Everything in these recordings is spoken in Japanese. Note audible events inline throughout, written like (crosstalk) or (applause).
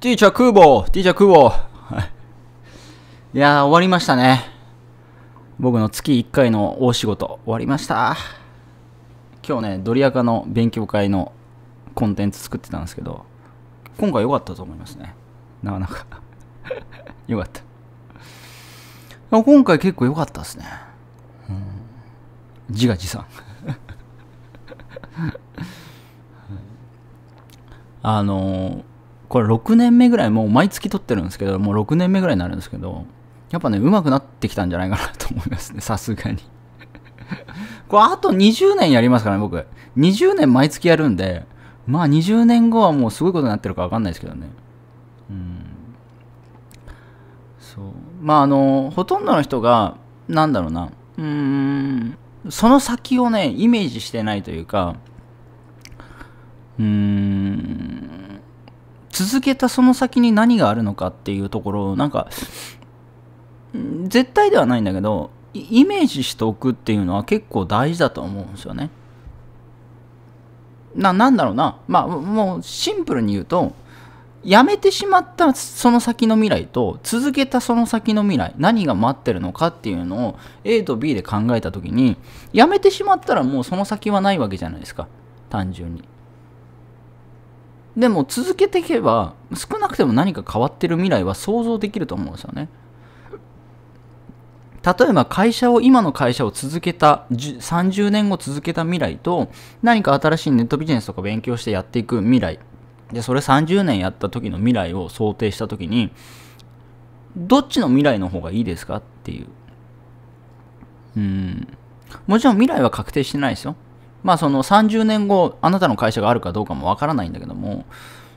ティーチャー空母ティーチャー空母いやー、終わりましたね。僕の月1回の大仕事、終わりました。今日ね、ドリアカの勉強会のコンテンツ作ってたんですけど、今回良かったと思いますね。なかなか (laughs) 良かった。今回結構良かったですね。うん、自画自賛 (laughs) あのーこれ6年目ぐらい、もう毎月撮ってるんですけど、もう6年目ぐらいになるんですけど、やっぱね、上手くなってきたんじゃないかなと思いますね、さすがに (laughs) これあと20年やりますからね、僕。20年毎月やるんで、まあ20年後はもうすごいことになってるかわかんないですけどね。うん。そう。まああの、ほとんどの人が、なんだろうな、うーん、その先をね、イメージしてないというか、うーん、続けたその先に何があるのかっていうところをなんか絶対ではないんだけどイメージしておくっていうのは結構大事だと思うんですよね。ななんだろうなまあもうシンプルに言うとやめてしまったその先の未来と続けたその先の未来何が待ってるのかっていうのを A と B で考えた時にやめてしまったらもうその先はないわけじゃないですか単純に。でも続けていけば少なくても何か変わってる未来は想像できると思うんですよね。例えば会社を今の会社を続けた30年後続けた未来と何か新しいネットビジネスとか勉強してやっていく未来でそれ30年やった時の未来を想定した時にどっちの未来の方がいいですかっていううんもちろん未来は確定してないですよまあその30年後あなたの会社があるかどうかもわからないんだけども、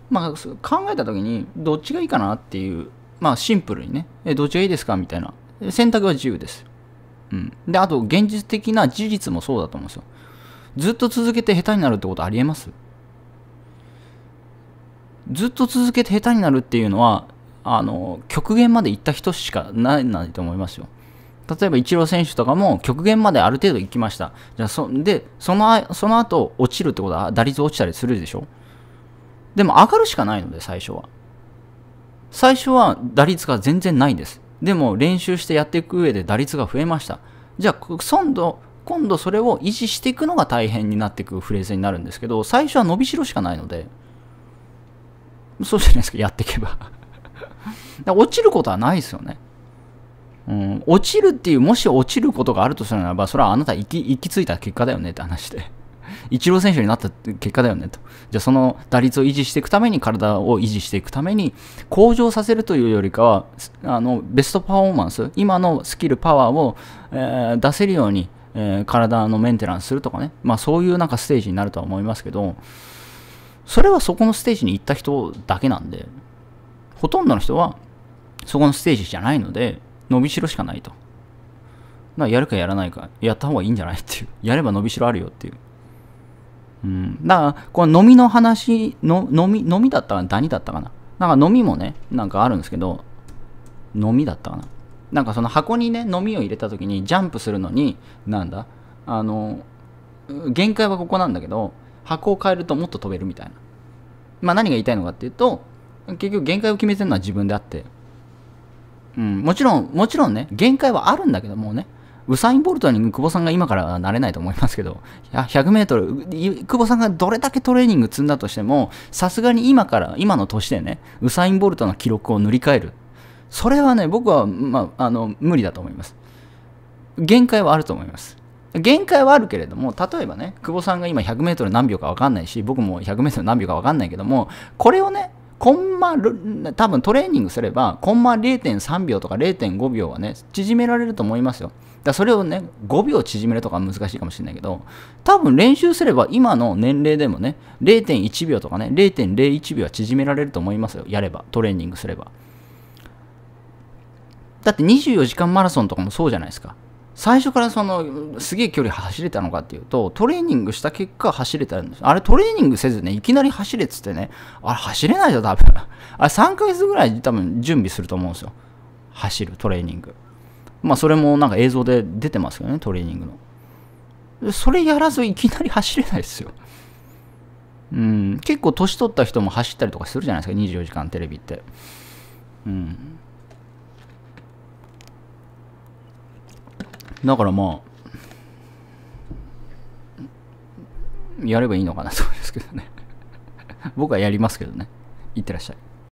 まあ、考えた時にどっちがいいかなっていうまあシンプルにねえどっちがいいですかみたいな選択は自由です、うん、であと現実的な事実もそうだと思うんですよずっと続けて下手になるってことありえますずっと続けて下手になるっていうのはあの極限まで行った人しかなないと思いますよ例えばイチロー選手とかも極限まである程度行きました。じゃあそでそのその後落ちるってことは打率落ちたりするでしょでも上がるしかないので最初は。最初は打率が全然ないんです。でも練習してやっていく上で打率が増えました。じゃあ今度今度それを維持していくのが大変になっていくフレーズになるんですけど最初は伸びしろしかないのでそうじゃないですかやっていけば (laughs) 落ちることはないですよねうん、落ちるっていう、もし落ちることがあるとするならば、それはあなた行き行き着いた結果だよねって話で。イチロー選手になった結果だよねと。じゃあその打率を維持していくために、体を維持していくために、向上させるというよりかは、あのベストパフォーマンス、今のスキル、パワーを、えー、出せるように、えー、体のメンテナンスするとかね、まあ、そういうなんかステージになるとは思いますけど、それはそこのステージに行った人だけなんで、ほとんどの人はそこのステージじゃないので、伸びしろしかないと。だやるかやらないか、やった方がいいんじゃないっていう。(laughs) やれば伸びしろあるよっていう。うん。だから、この飲みの話、の飲み、飲みだったかなダニだったかななんか飲みもね、なんかあるんですけど、飲みだったかななんかその箱にね、飲みを入れた時にジャンプするのに、なんだあの、限界はここなんだけど、箱を変えるともっと飛べるみたいな。まあ何が言いたいのかっていうと、結局限界を決めてるのは自分であって、うん、もちろん、もちろんね、限界はあるんだけどもね、ウサイン・ボルトに久保さんが今からなれないと思いますけど、100メートル、久保さんがどれだけトレーニング積んだとしても、さすがに今から、今の年でね、ウサイン・ボルトの記録を塗り替える。それはね、僕は、まあ、あの、無理だと思います。限界はあると思います。限界はあるけれども、例えばね、久保さんが今100メートル何秒かわかんないし、僕も100メートル何秒かわかんないけども、これをね、コンマ、多分トレーニングすれば、コンマ0.3秒とか0.5秒はね、縮められると思いますよ。だそれをね、5秒縮めるとか難しいかもしれないけど、多分練習すれば今の年齢でもね、0.1秒とかね、0.01秒は縮められると思いますよ。やれば、トレーニングすれば。だって24時間マラソンとかもそうじゃないですか。最初からそのすげえ距離走れたのかっていうとトレーニングした結果走れたんですあれトレーニングせずねいきなり走れっつってねあれ走れないじゃん多分 (laughs) あれ3ヶ月ぐらい多分準備すると思うんですよ走るトレーニングまあそれもなんか映像で出てますよねトレーニングのそれやらずいきなり走れないですようん結構年取った人も走ったりとかするじゃないですか24時間テレビってうんだからまあ、やればいいのかなと思うんですけどね。僕はやりますけどね。いってらっしゃい。